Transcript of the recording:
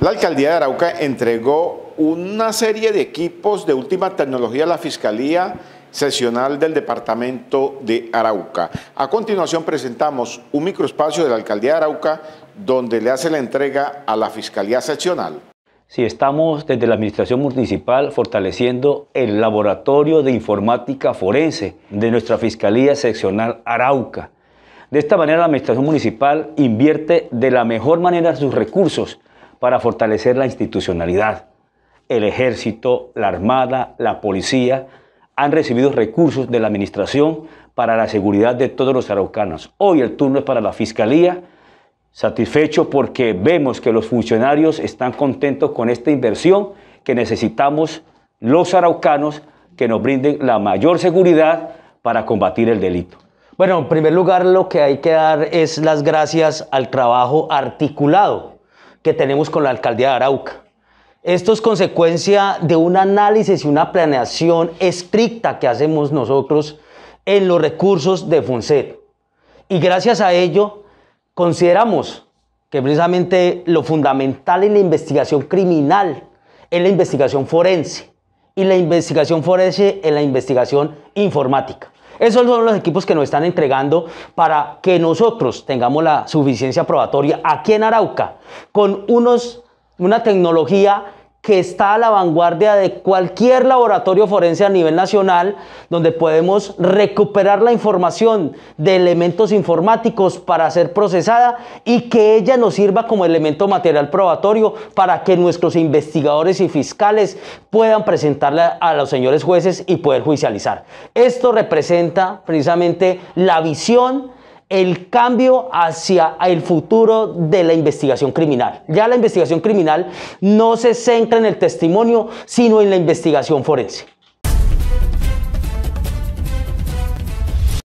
La alcaldía de Arauca entregó una serie de equipos de última tecnología a la Fiscalía Seccional del Departamento de Arauca. A continuación presentamos un microespacio de la alcaldía de Arauca donde le hace la entrega a la Fiscalía Seccional. Si sí, estamos desde la Administración Municipal fortaleciendo el Laboratorio de Informática Forense de nuestra Fiscalía Seccional Arauca. De esta manera la Administración Municipal invierte de la mejor manera sus recursos para fortalecer la institucionalidad. El ejército, la armada, la policía han recibido recursos de la administración para la seguridad de todos los araucanos. Hoy el turno es para la fiscalía, satisfecho porque vemos que los funcionarios están contentos con esta inversión que necesitamos los araucanos que nos brinden la mayor seguridad para combatir el delito. Bueno, en primer lugar lo que hay que dar es las gracias al trabajo articulado que tenemos con la alcaldía de Arauca. Esto es consecuencia de un análisis y una planeación estricta que hacemos nosotros en los recursos de FUNSET. Y gracias a ello, consideramos que precisamente lo fundamental en la investigación criminal es la investigación forense y la investigación forense en la investigación informática. Esos son los equipos que nos están entregando para que nosotros tengamos la suficiencia probatoria aquí en Arauca, con unos, una tecnología que está a la vanguardia de cualquier laboratorio forense a nivel nacional, donde podemos recuperar la información de elementos informáticos para ser procesada y que ella nos sirva como elemento material probatorio para que nuestros investigadores y fiscales puedan presentarla a los señores jueces y poder judicializar. Esto representa precisamente la visión el cambio hacia el futuro de la investigación criminal. Ya la investigación criminal no se centra en el testimonio, sino en la investigación forense.